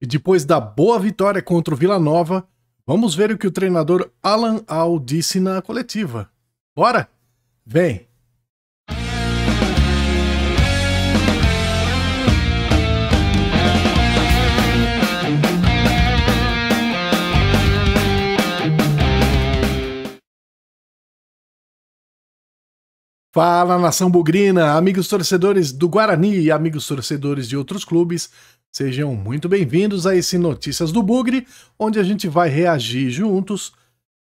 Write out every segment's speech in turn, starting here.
E depois da boa vitória contra o Vila Nova, vamos ver o que o treinador Alan Al disse na coletiva. Bora? Vem! Fala nação bugrina, amigos torcedores do Guarani e amigos torcedores de outros clubes, sejam muito bem-vindos a esse Notícias do Bugre, onde a gente vai reagir juntos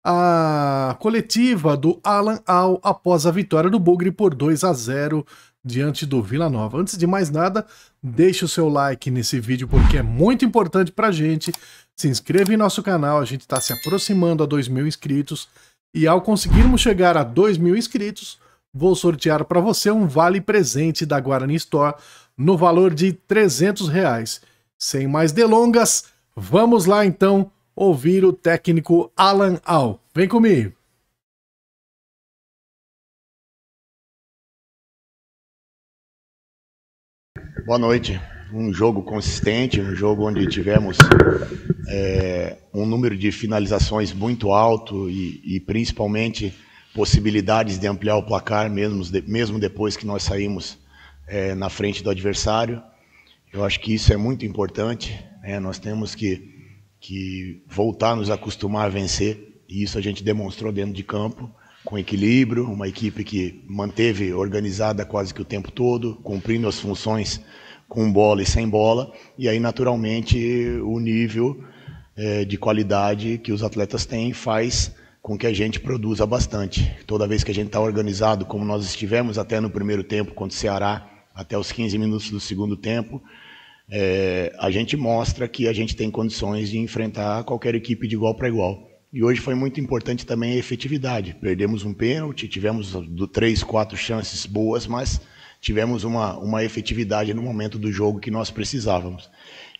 à coletiva do Alan Al após a vitória do Bugre por 2 a 0 diante do Vila Nova. Antes de mais nada, deixe o seu like nesse vídeo porque é muito importante a gente. Se inscreva em nosso canal, a gente está se aproximando a 2 mil inscritos e ao conseguirmos chegar a 2 mil inscritos, vou sortear para você um vale presente da Guarani Store no valor de 300 reais. Sem mais delongas, vamos lá então ouvir o técnico Alan Al. Vem comigo! Boa noite. Um jogo consistente, um jogo onde tivemos é, um número de finalizações muito alto e, e principalmente possibilidades de ampliar o placar, mesmo, mesmo depois que nós saímos é, na frente do adversário. Eu acho que isso é muito importante. Né? Nós temos que, que voltar a nos acostumar a vencer, e isso a gente demonstrou dentro de campo, com equilíbrio, uma equipe que manteve organizada quase que o tempo todo, cumprindo as funções com bola e sem bola, e aí naturalmente o nível é, de qualidade que os atletas têm faz com que a gente produza bastante. Toda vez que a gente está organizado, como nós estivemos até no primeiro tempo contra o Ceará, até os 15 minutos do segundo tempo, é, a gente mostra que a gente tem condições de enfrentar qualquer equipe de igual para igual. E hoje foi muito importante também a efetividade. Perdemos um pênalti, tivemos três, quatro chances boas, mas tivemos uma, uma efetividade no momento do jogo que nós precisávamos.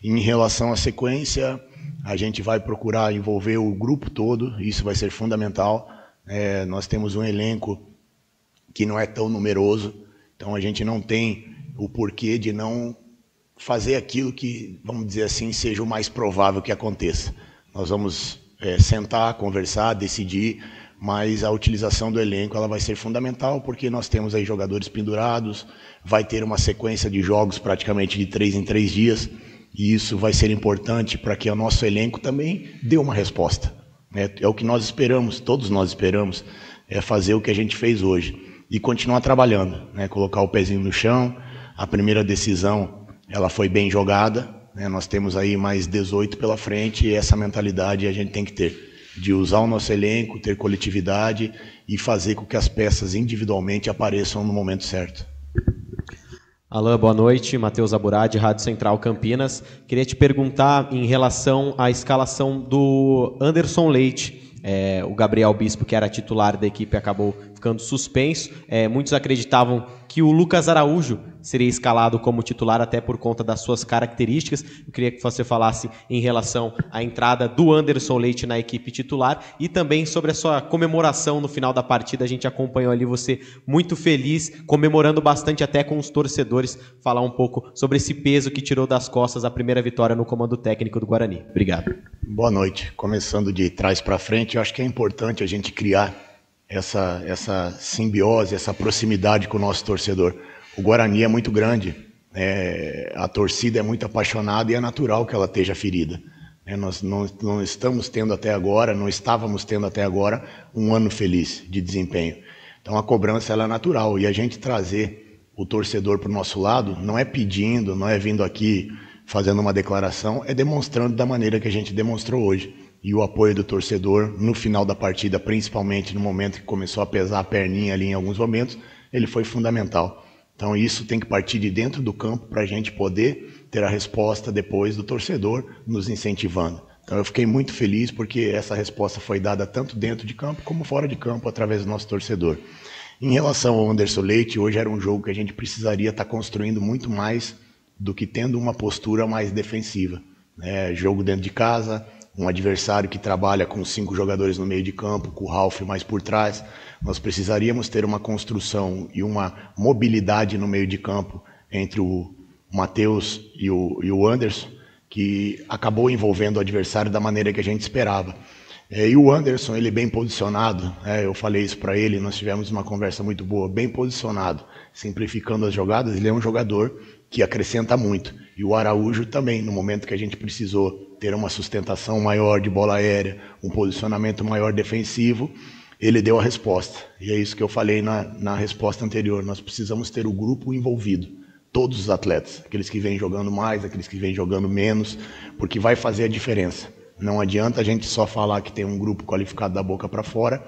Em relação à sequência, a gente vai procurar envolver o grupo todo, isso vai ser fundamental. É, nós temos um elenco que não é tão numeroso, então a gente não tem o porquê de não fazer aquilo que, vamos dizer assim, seja o mais provável que aconteça. Nós vamos é, sentar, conversar, decidir, mas a utilização do elenco ela vai ser fundamental porque nós temos aí jogadores pendurados, vai ter uma sequência de jogos praticamente de três em três dias. E isso vai ser importante para que o nosso elenco também dê uma resposta. Né? É o que nós esperamos, todos nós esperamos, é fazer o que a gente fez hoje e continuar trabalhando, né? colocar o pezinho no chão. A primeira decisão ela foi bem jogada, né? nós temos aí mais 18 pela frente e essa mentalidade a gente tem que ter de usar o nosso elenco, ter coletividade e fazer com que as peças individualmente apareçam no momento certo. Alain, boa noite. Matheus Aburadi, Rádio Central Campinas. Queria te perguntar em relação à escalação do Anderson Leite. É, o Gabriel Bispo, que era titular da equipe, acabou ficando suspenso. É, muitos acreditavam que o Lucas Araújo seria escalado como titular, até por conta das suas características. Eu queria que você falasse em relação à entrada do Anderson Leite na equipe titular e também sobre a sua comemoração no final da partida. A gente acompanhou ali você muito feliz, comemorando bastante até com os torcedores, falar um pouco sobre esse peso que tirou das costas a primeira vitória no comando técnico do Guarani. Obrigado. Boa noite. Começando de trás para frente, eu acho que é importante a gente criar essa, essa simbiose, essa proximidade com o nosso torcedor. O Guarani é muito grande, né? a torcida é muito apaixonada e é natural que ela esteja ferida. É, nós não, não, estamos tendo até agora, não estávamos tendo até agora um ano feliz de desempenho. Então a cobrança é natural e a gente trazer o torcedor para o nosso lado não é pedindo, não é vindo aqui fazendo uma declaração, é demonstrando da maneira que a gente demonstrou hoje e o apoio do torcedor no final da partida, principalmente no momento que começou a pesar a perninha ali em alguns momentos, ele foi fundamental. Então isso tem que partir de dentro do campo para a gente poder ter a resposta depois do torcedor nos incentivando. Então eu fiquei muito feliz porque essa resposta foi dada tanto dentro de campo como fora de campo através do nosso torcedor. Em relação ao Anderson Leite, hoje era um jogo que a gente precisaria estar tá construindo muito mais do que tendo uma postura mais defensiva. É, jogo dentro de casa, um adversário que trabalha com cinco jogadores no meio de campo, com o Ralf mais por trás. Nós precisaríamos ter uma construção e uma mobilidade no meio de campo entre o Matheus e o, e o Anderson, que acabou envolvendo o adversário da maneira que a gente esperava. É, e o Anderson, ele é bem posicionado, é, eu falei isso para ele, nós tivemos uma conversa muito boa, bem posicionado, simplificando as jogadas, ele é um jogador que acrescenta muito. E o Araújo também, no momento que a gente precisou ter uma sustentação maior de bola aérea, um posicionamento maior defensivo, ele deu a resposta. E é isso que eu falei na, na resposta anterior. Nós precisamos ter o grupo envolvido todos os atletas, aqueles que vêm jogando mais, aqueles que vêm jogando menos, porque vai fazer a diferença. Não adianta a gente só falar que tem um grupo qualificado da boca para fora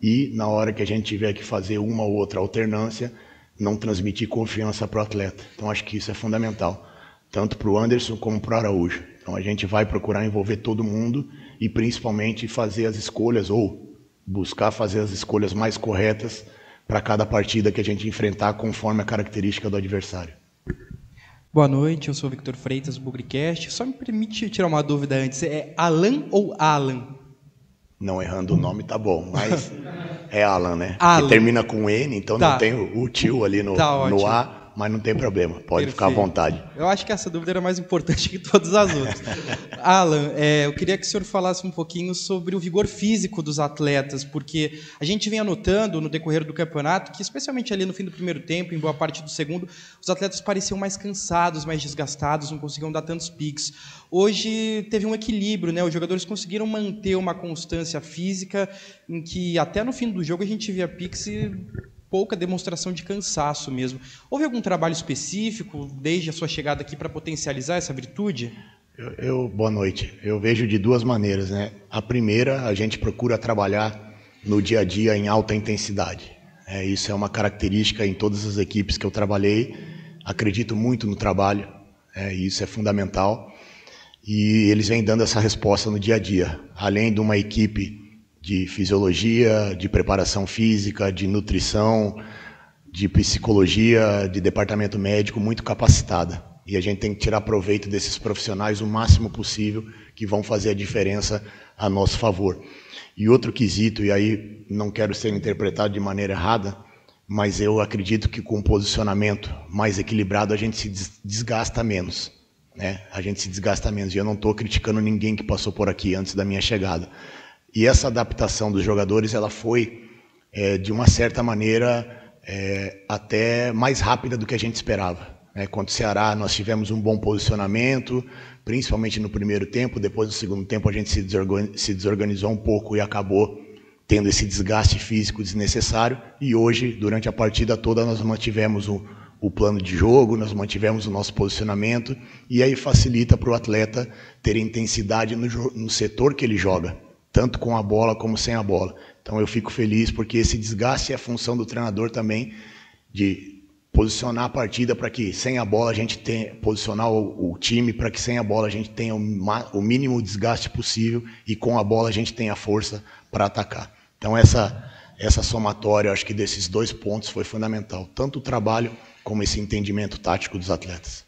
e na hora que a gente tiver que fazer uma ou outra alternância, não transmitir confiança para o atleta. Então acho que isso é fundamental, tanto para o Anderson como para o Araújo. Então a gente vai procurar envolver todo mundo e principalmente fazer as escolhas ou buscar fazer as escolhas mais corretas para cada partida que a gente enfrentar conforme a característica do adversário. Boa noite, eu sou Victor Freitas, Bugrecast. Só me permite tirar uma dúvida antes. É Alan ou Alan? Não errando o nome tá bom, mas É Alan, né? Alan. E termina com N, então tá. não tem o, o tio ali no, tá, no A mas não tem problema, pode Perfeito. ficar à vontade. Eu acho que essa dúvida era mais importante que todas as outras. Alan, é, eu queria que o senhor falasse um pouquinho sobre o vigor físico dos atletas, porque a gente vem anotando no decorrer do campeonato que, especialmente ali no fim do primeiro tempo, em boa parte do segundo, os atletas pareciam mais cansados, mais desgastados, não conseguiam dar tantos piques. Hoje teve um equilíbrio, né? Os jogadores conseguiram manter uma constância física em que até no fim do jogo a gente via piques pouca demonstração de cansaço mesmo. Houve algum trabalho específico desde a sua chegada aqui para potencializar essa virtude? Eu, eu, boa noite. Eu vejo de duas maneiras, né? A primeira, a gente procura trabalhar no dia a dia em alta intensidade. É, isso é uma característica em todas as equipes que eu trabalhei. Acredito muito no trabalho. É, isso é fundamental. E eles vêm dando essa resposta no dia a dia. Além de uma equipe de fisiologia, de preparação física, de nutrição, de psicologia, de departamento médico muito capacitada. E a gente tem que tirar proveito desses profissionais o máximo possível que vão fazer a diferença a nosso favor. E outro quesito, e aí não quero ser interpretado de maneira errada, mas eu acredito que com um posicionamento mais equilibrado a gente se desgasta menos. Né? A gente se desgasta menos. E eu não estou criticando ninguém que passou por aqui antes da minha chegada. E essa adaptação dos jogadores ela foi, é, de uma certa maneira, é, até mais rápida do que a gente esperava. Né? Contra o Ceará, nós tivemos um bom posicionamento, principalmente no primeiro tempo. Depois, do segundo tempo, a gente se desorganizou, se desorganizou um pouco e acabou tendo esse desgaste físico desnecessário. E hoje, durante a partida toda, nós mantivemos o, o plano de jogo, nós mantivemos o nosso posicionamento, e aí facilita para o atleta ter intensidade no, no setor que ele joga tanto com a bola como sem a bola. Então eu fico feliz porque esse desgaste é função do treinador também de posicionar a partida para que sem a bola a gente tenha posicionar o, o time para que sem a bola a gente tenha o, o, mínimo desgaste possível e com a bola a gente tenha força para atacar. Então essa essa somatória, acho que desses dois pontos foi fundamental, tanto o trabalho como esse entendimento tático dos atletas.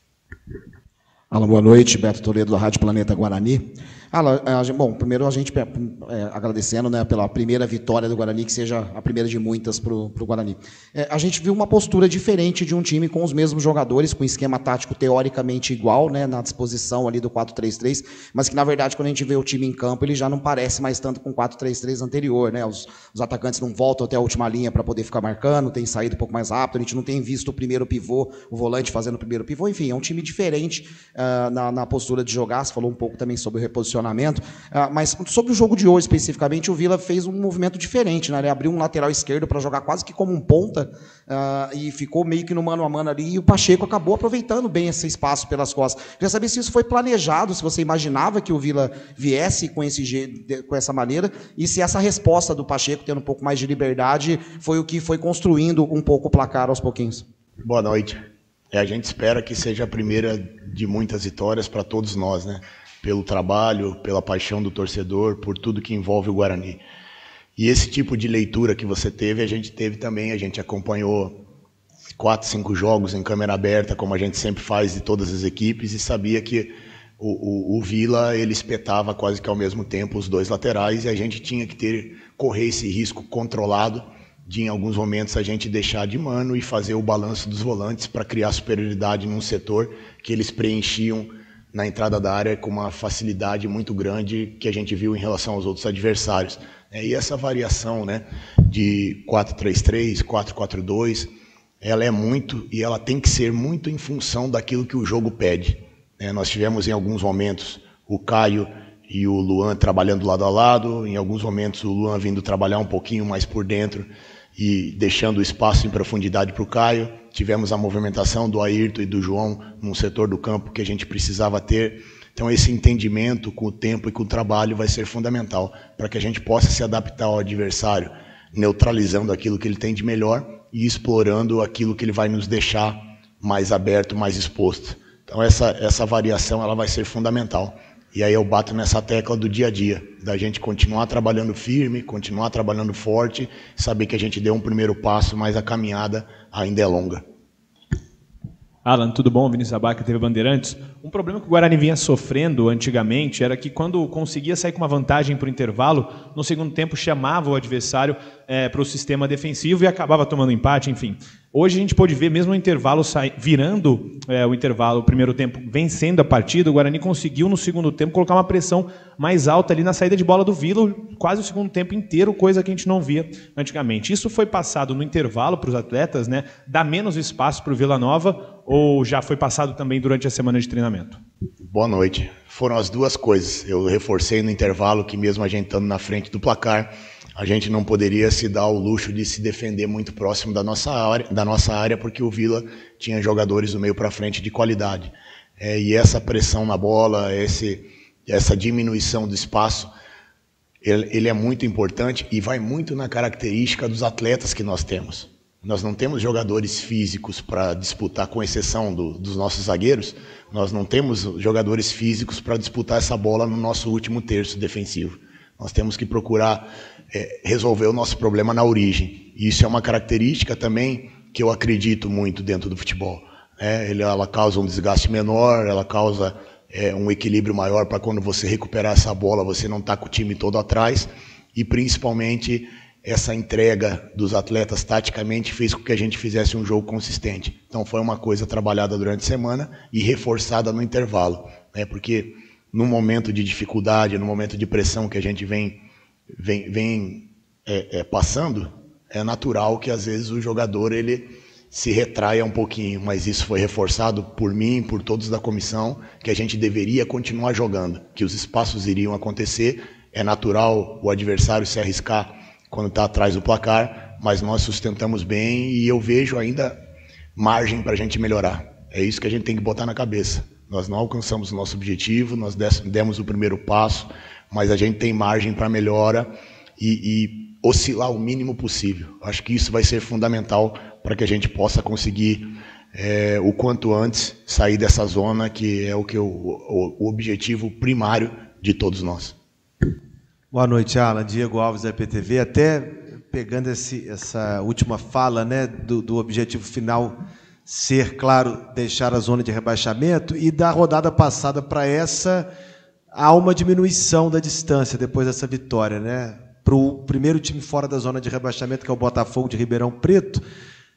Alan, boa noite. Beto Toledo, da Rádio Planeta Guarani. Alan, é, bom, primeiro a gente é, é, agradecendo né, pela primeira vitória do Guarani, que seja a primeira de muitas para o Guarani. É, a gente viu uma postura diferente de um time com os mesmos jogadores, com esquema tático teoricamente igual, né, na disposição ali do 4-3-3, mas que na verdade quando a gente vê o time em campo, ele já não parece mais tanto com o 4-3-3 anterior. Né? Os, os atacantes não voltam até a última linha para poder ficar marcando, tem saído um pouco mais rápido, a gente não tem visto o primeiro pivô, o volante fazendo o primeiro pivô, enfim, é um time diferente. É, ah, na, na, postura de jogar, você falou um pouco também sobre o reposicionamento, uh, mas sobre o jogo de hoje especificamente, o Vila fez um movimento diferente, né? ele abriu um lateral esquerdo para jogar quase que como um ponta uh, e ficou meio que no mano a mano ali, e o Pacheco acabou aproveitando bem esse espaço pelas costas. Queria saber se isso foi planejado, se você imaginava que o Vila viesse com, esse, com essa maneira, e se essa resposta do Pacheco, tendo um pouco mais de liberdade, foi o que foi construindo um pouco o placar aos pouquinhos. Boa noite. É, a gente espera que seja a primeira de muitas vitórias para todos nós, né? Pelo trabalho, pela paixão do torcedor, por tudo que envolve o Guarani. E esse tipo de leitura que você teve, a gente teve também, a gente acompanhou quatro, cinco jogos em câmera aberta, como a gente sempre faz de todas as equipes, e sabia que o, o, o, Vila ele espetava quase que ao mesmo tempo os dois laterais e a gente tinha que ter correr esse risco controlado de em alguns momentos a gente deixar de mano e fazer o balanço dos volantes para criar superioridade num setor que eles preenchiam na entrada da área com uma facilidade muito grande que a gente viu em relação aos outros adversários. É, e essa variação né, de 4-3-3, 4-4-2, ela é muito e ela tem que ser muito em função daquilo que o jogo pede. É, nós tivemos em alguns momentos o Caio e o Luan trabalhando lado a lado, em alguns momentos o Luan vindo trabalhar um pouquinho mais por dentro e deixando espaço em profundidade para o Caio. Tivemos a movimentação do Ayrton e do João num setor do campo que a gente precisava ter. Então, esse entendimento com o tempo e com o trabalho vai ser fundamental para que a gente possa se adaptar ao adversário, neutralizando aquilo que ele tem de melhor e explorando aquilo que ele vai nos deixar mais aberto, mais exposto. Então, essa, essa variação ela vai ser fundamental e aí eu bato nessa tecla do dia a dia, da gente continuar trabalhando firme, continuar trabalhando forte, saber que a gente deu um primeiro passo, mas a caminhada ainda é longa. Alan, tudo bom? Vinícius Abaca, TV Bandeirantes. Um problema que o Guarani vinha sofrendo antigamente era que quando conseguia sair com uma vantagem para o intervalo, no segundo tempo chamava o adversário é, eh, para o sistema defensivo e acabava tomando empate, enfim. Hoje a gente pode ver, mesmo o intervalo sai, virando é, o intervalo, o primeiro tempo vencendo a partida, o Guarani conseguiu no segundo tempo colocar uma pressão mais alta ali na saída de bola do Vila, quase o segundo tempo inteiro, coisa que a gente não via antigamente. Isso foi passado no intervalo para os atletas, né? Dá menos espaço para o Vila Nova ou já foi passado também durante a semana de treinamento? Boa noite. Foram as duas coisas. Eu reforcei no intervalo que, mesmo a gente estando na frente do placar, a gente não poderia se dar o luxo de se defender muito próximo da nossa área, da nossa área porque o Vila tinha jogadores do meio para frente de qualidade. É, e essa pressão na bola, esse, essa diminuição do espaço, ele, ele é muito importante e vai muito na característica dos atletas que nós temos. Nós não temos jogadores físicos para disputar, com exceção do, dos nossos zagueiros, nós não temos jogadores físicos para disputar essa bola no nosso último terço defensivo. Nós temos que procurar é, resolver o nosso problema na origem. E isso é uma característica também que eu acredito muito dentro do futebol. É, ela causa um desgaste menor, ela causa é, um equilíbrio maior para quando você recuperar essa bola, você não está com o time todo atrás e principalmente essa entrega dos atletas taticamente fez com que a gente fizesse um jogo consistente. Então foi uma coisa trabalhada durante a semana e reforçada no intervalo, né? Porque no momento de dificuldade, no momento de pressão que a gente vem vem, vem é, é, passando, é natural que às vezes o jogador ele se retraia um pouquinho, mas isso foi reforçado por mim, por todos da comissão, que a gente deveria continuar jogando, que os espaços iriam acontecer, é natural o adversário se arriscar quando está atrás do placar, mas nós sustentamos bem e eu vejo ainda margem para a gente melhorar. É isso que a gente tem que botar na cabeça. Nós não alcançamos o nosso objetivo, nós demos o primeiro passo, mas a gente tem margem para melhora e, e oscilar o mínimo possível. Acho que isso vai ser fundamental para que a gente possa conseguir é, o quanto antes sair dessa zona que é o que eu, o, o objetivo primário de todos nós. Boa noite, Alan. Diego Alves, da EPTV. Até pegando esse, essa última fala né, do, do objetivo final ser, claro, deixar a zona de rebaixamento e da rodada passada para essa há uma diminuição da distância depois dessa vitória, né? Para o primeiro time fora da zona de rebaixamento, que é o Botafogo de Ribeirão Preto,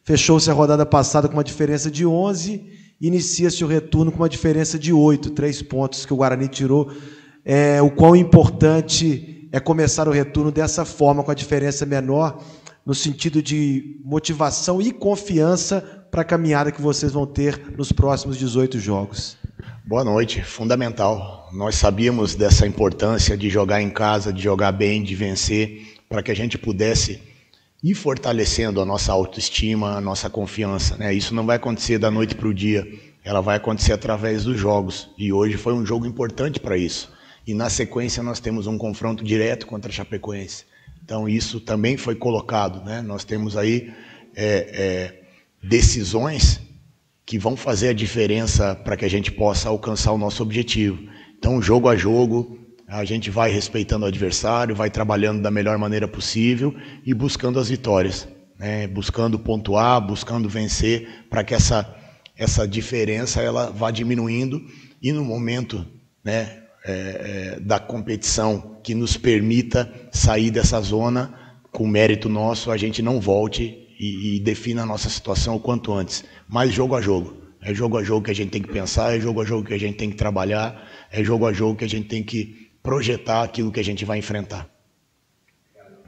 fechou-se a rodada passada com uma diferença de 11, inicia-se o retorno com uma diferença de 8, três pontos que o Guarani tirou. É, o quão importante é começar o retorno dessa forma, com a diferença menor, no sentido de motivação e confiança para a caminhada que vocês vão ter nos próximos 18 jogos. Boa noite, fundamental. Nós sabíamos dessa importância de jogar em casa, de jogar bem, de vencer, para que a gente pudesse ir fortalecendo a nossa autoestima, a nossa confiança. Né? Isso não vai acontecer da noite para o dia, ela vai acontecer através dos jogos. E hoje foi um jogo importante para isso e na sequência nós temos um confronto direto contra a Chapecoense. Então isso também foi colocado, né? Nós temos aí é, é, decisões que vão fazer a diferença para que a gente possa alcançar o nosso objetivo. Então jogo a jogo a gente vai respeitando o adversário, vai trabalhando da melhor maneira possível e buscando as vitórias, né? Buscando pontuar, buscando vencer para que essa essa diferença ela vá diminuindo e no momento né, é, é, da competição que nos permita sair dessa zona com mérito nosso, a gente não volte e, e defina a nossa situação o quanto antes, mas jogo a jogo. É jogo a jogo que a gente tem que pensar, é jogo a jogo que a gente tem que trabalhar, é jogo a jogo que a gente tem que projetar aquilo que a gente vai enfrentar.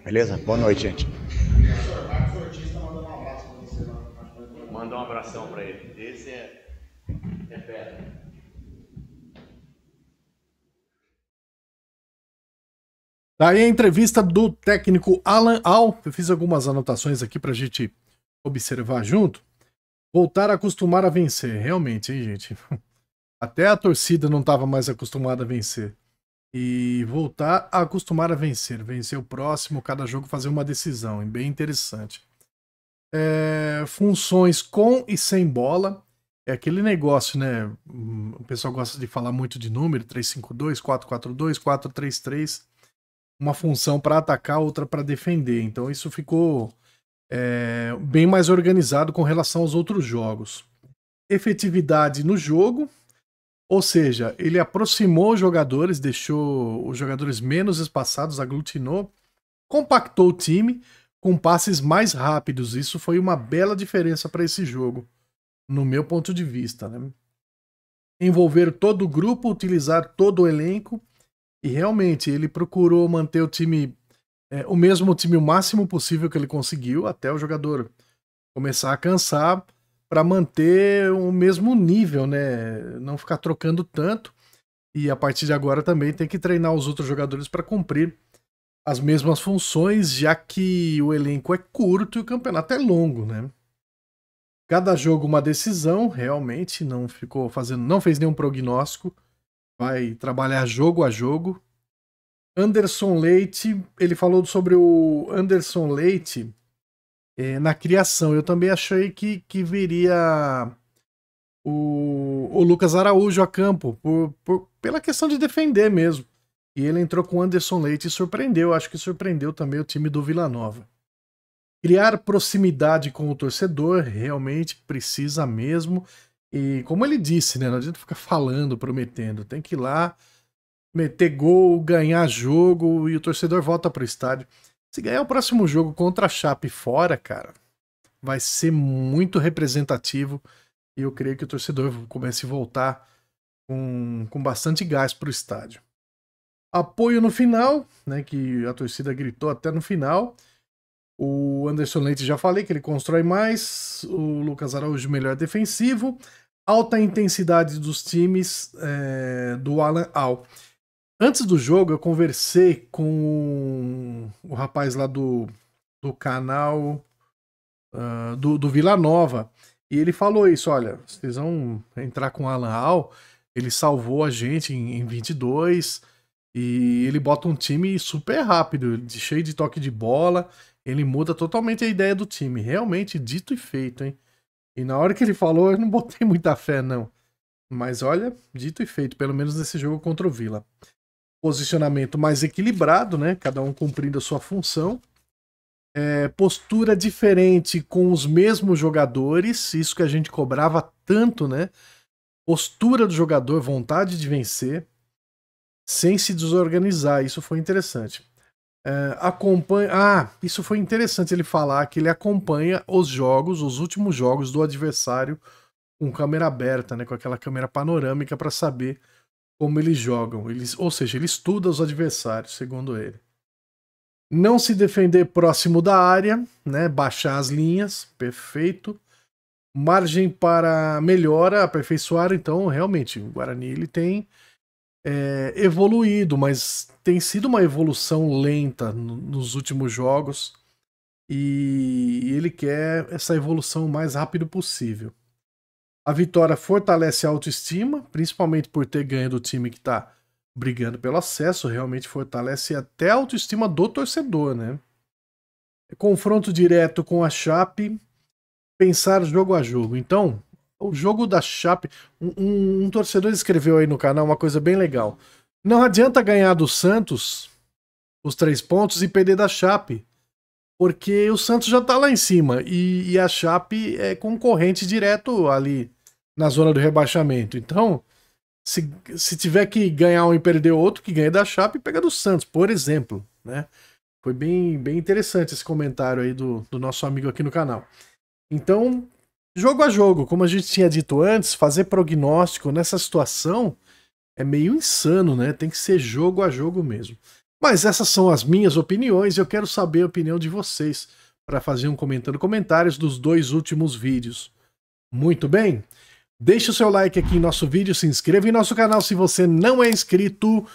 Beleza? Boa noite, gente. Manda um abração para ele. Daí a entrevista do técnico Alan Al. Eu fiz algumas anotações aqui para a gente observar junto. Voltar a acostumar a vencer. Realmente, hein, gente? Até a torcida não estava mais acostumada a vencer. E voltar a acostumar a vencer. Vencer o próximo, cada jogo fazer uma decisão. Bem interessante. É, funções com e sem bola. É aquele negócio, né? Hum, o pessoal gosta de falar muito de número: 352, 442, 433 uma função para atacar, outra para defender. Então isso ficou é, bem mais organizado com relação aos outros jogos. Efetividade no jogo, ou seja, ele aproximou os jogadores, deixou os jogadores menos espaçados, aglutinou, compactou o time com passes mais rápidos. Isso foi uma bela diferença para esse jogo, no meu ponto de vista. Né? Envolver todo o grupo, utilizar todo o elenco e realmente, ele procurou manter o time, é, o mesmo time o máximo possível que ele conseguiu, até o jogador começar a cansar, para manter o mesmo nível, né? Não ficar trocando tanto. E a partir de agora também tem que treinar os outros jogadores para cumprir as mesmas funções, já que o elenco é curto e o campeonato é longo, né? Cada jogo uma decisão, realmente não ficou fazendo, não fez nenhum prognóstico vai trabalhar jogo a jogo. Anderson Leite, ele falou sobre o Anderson Leite é, na criação. Eu também achei que, que viria o, o Lucas Araújo a campo, por, por, pela questão de defender mesmo. E ele entrou com Anderson Leite e surpreendeu. Acho que surpreendeu também o time do Vila Nova. Criar proximidade com o torcedor realmente precisa mesmo. E como ele disse, né? Não adianta ficar falando, prometendo. Tem que ir lá, meter gol, ganhar jogo e o torcedor volta para o estádio. Se ganhar o próximo jogo contra a Chape fora, cara, vai ser muito representativo e eu creio que o torcedor comece a voltar com, com bastante gás para o estádio. Apoio no final, né, que a torcida gritou até no final. O Anderson Leite já falei que ele constrói mais, o Lucas Araújo melhor defensivo alta intensidade dos times é, do Alan Al. Antes do jogo, eu conversei com o rapaz lá do, do canal uh, do, do Vila Nova. E ele falou isso: olha, vocês vão entrar com o Alan Al, ele salvou a gente em, em 22 e ele bota um time super rápido, cheio de toque de bola. Ele muda totalmente a ideia do time. Realmente, dito e feito, hein? E na hora que ele falou, eu não botei muita fé, não. Mas olha, dito e feito, pelo menos nesse jogo contra o Vila. Posicionamento mais equilibrado, né? Cada um cumprindo a sua função. É, postura diferente com os mesmos jogadores, isso que a gente cobrava tanto, né? Postura do jogador, vontade de vencer, sem se desorganizar, isso foi interessante. Uh, acompanha. Ah, isso foi interessante ele falar que ele acompanha os jogos, os últimos jogos do adversário com câmera aberta, né, com aquela câmera panorâmica para saber como eles jogam. Eles, ou seja, ele estuda os adversários, segundo ele. Não se defender próximo da área, né, baixar as linhas, perfeito. Margem para melhora, aperfeiçoar, então realmente o Guarani ele tem é, evoluído, mas tem sido uma evolução lenta no, nos últimos jogos e ele quer essa evolução o mais rápido possível. A vitória fortalece a autoestima, principalmente por ter ganho do time que está brigando pelo acesso, realmente fortalece até a autoestima do torcedor, né? Confronto direto com a Chape, pensar jogo a jogo. Então, o jogo da Chape. Um, um, um torcedor escreveu aí no canal uma coisa bem legal. Não adianta ganhar do Santos os três pontos e perder da Chape. Porque o Santos já tá lá em cima e, e a Chape é concorrente direto ali na zona do rebaixamento. Então, se, se tiver que ganhar um e perder outro, que ganhe da Chape e pega do Santos, por exemplo. Né? Foi bem, bem interessante esse comentário aí do, do nosso amigo aqui no canal. Então, jogo a jogo, como a gente tinha dito antes, fazer prognóstico nessa situação é meio insano, né? Tem que ser jogo a jogo mesmo. Mas essas são as minhas opiniões e eu quero saber a opinião de vocês para fazer um comentando comentários dos dois últimos vídeos. Muito bem? Deixe o seu like aqui em nosso vídeo, se inscreva em nosso canal se você não é inscrito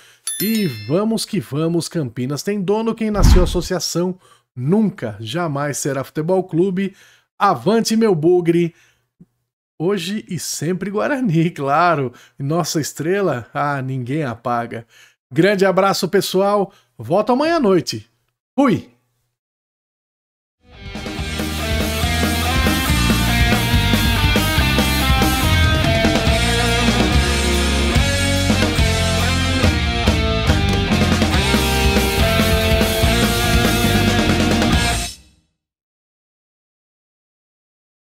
e vamos que vamos, Campinas tem dono, quem nasceu associação nunca, jamais será futebol clube. Avante, meu bugre! Hoje e sempre Guarani, claro. Nossa estrela, ah, ninguém apaga. Grande abraço, pessoal. Volto amanhã à noite. Fui!